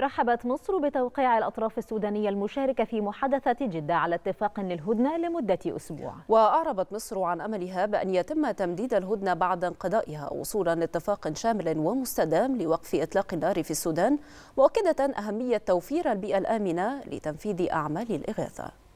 رحبت مصر بتوقيع الأطراف السودانية المشاركة في محادثة جدة على اتفاق للهدنة لمدة أسبوع وأعربت مصر عن أملها بأن يتم تمديد الهدنة بعد انقضائها وصولا لاتفاق شامل ومستدام لوقف إطلاق النار في السودان مؤكدة أهمية توفير البيئة الآمنة لتنفيذ أعمال الإغاثة